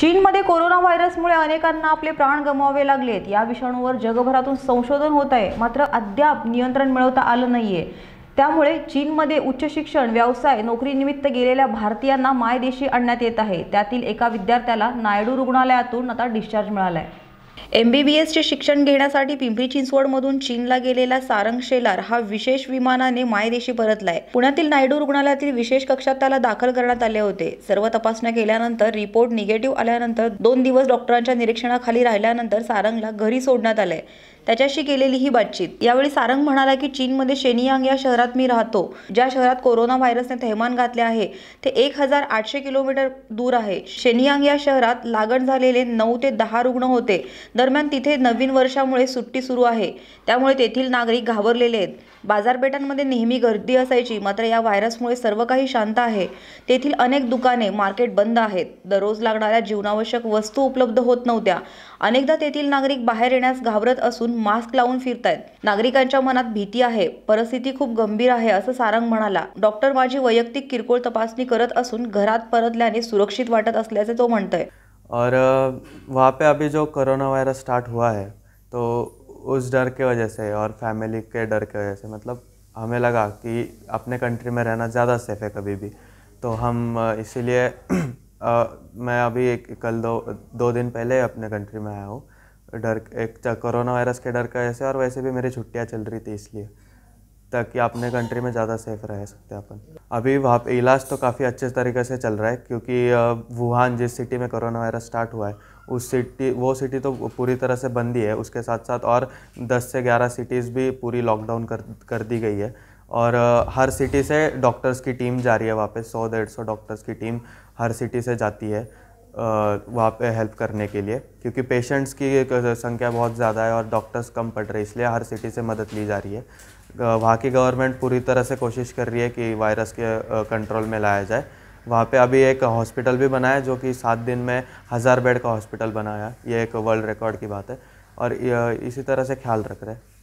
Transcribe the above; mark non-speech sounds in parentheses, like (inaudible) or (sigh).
चीनमध्ये कोरोना व्हायरसमुळे अनेकांना आपले प्राण गमावे लागलेत या विषाणूवर जगभरातून संशोधन होत आहे मात्र अद्याप नियंत्रण मिळवता आलं नाहीये त्यामुळे चीनमध्ये उच्च शिक्षण व्यवसाय नोकरीनिमित्त गेलेल्या भारतीयांना मायदेशी आणण्यात येत आहे त्यातील एका विद्यार्थ्याला नायडू रुग्णालयातून आता डिस्चार्ज मिळाला आहे एम बी बी शिक्षण घेण्यासाठी पिंपरी चिंचवडमधून चीनला गेलेला सारंग शेलार हा विशेष विमानाने मायदेशी परतलाय पुण्यातील नायडू रुग्णालयातील विशेष कक्षात त्याला दाखल करण्यात आले होते सर्व तपासण्या केल्यानंतर रिपोर्ट निगेटिव्ह आल्यानंतर दोन दिवस डॉक्टरांच्या निरीक्षणाखाली राहिल्यानंतर सारंगला घरी सोडण्यात आलंय त्याच्याशी केलेली ही बातचीत यावेळी सारंग म्हणाला की चीनमध्ये शेनियांग या शहरात मी राहतो ज्या शहरात कोरोना व्हायरसने थैमान घातले आहे ते एक हजार आठशे किलोमीटर दूर आहे शेनियांग या शहरात लागण झालेले नऊ ते दहा रुग्ण होते दरम्यान तिथे नवीन वर्षामुळे सुट्टी सुरू आहे त्यामुळे तेथील नागरिक घाबरलेले आहेत बाजारपेठांमध्ये नेहमी गर्दी असायची मात्र या व्हायरसमुळे सर्व काही शांत आहे तेथील अनेक दुकाने मार्केट बंद आहेत दररोज लागणाऱ्या जीवनावश्यक वस्तू उपलब्ध होत नव्हत्या अनेकदा तेथील नागरिक बाहेर येण्यास घाबरत असून मास्क लावून फिरतायत नागरिकांच्या मनात भीती आहे परिस्थिती खूप गंभीर आहे असं सारंग म्हणाला डॉक्टर माझी वैयक्तिक किरकोळ तपासणी करत असून घरात परतल्याने सुरक्षित वाटत असल्याचे तो म्हणतोय और वहाँ पे अभी जो कोरोना वायरस स्टार्ट हुआ है तो उस डर के वजह से और फैमिली के डर के वजह से मतलब हमें लगा कि अपने कंट्री में रहना ज़्यादा सेफ है कभी भी तो हम इसीलिए (clears throat) मैं अभी एक कल दो दो दिन पहले अपने कंट्री में आया हूँ डर एक कोरोना वायरस के डर का ऐसे और वैसे भी मेरी छुट्टियाँ चल रही थी इसलिए ताकि अपने कंट्री में ज़्यादा सेफ रह सकते हैं अपन अभी वहाँ पे इलाज तो काफ़ी अच्छे तरीके से चल रहा है क्योंकि वुहान जिस सिटी में कोरोना वायरस स्टार्ट हुआ है उस सिटी वो सिटी तो पूरी तरह से बंद ही है उसके साथ साथ और 10 से 11 सिटीज़ भी पूरी लॉकडाउन कर कर दी गई है और हर सिटी से डॉक्टर्स की टीम जा रही है वापस सौ डेढ़ सौ डॉक्टर्स की टीम हर सिटी से जाती है वहाँ पे हेल्प करने के लिए क्योंकि पेशेंट्स की संख्या बहुत ज़्यादा है और डॉक्टर्स कम पड़ रहे इसलिए हर सिटी से मदद ली जा रही है वहाँ की गवर्नमेंट पूरी तरह से कोशिश कर रही है कि वायरस के कंट्रोल में लाया जाए वहाँ पे अभी एक हॉस्पिटल भी बनाया जो कि सात दिन में हज़ार बेड का हॉस्पिटल बनाया ये एक वर्ल्ड रिकॉर्ड की बात है और इसी तरह से ख्याल रख रहे हैं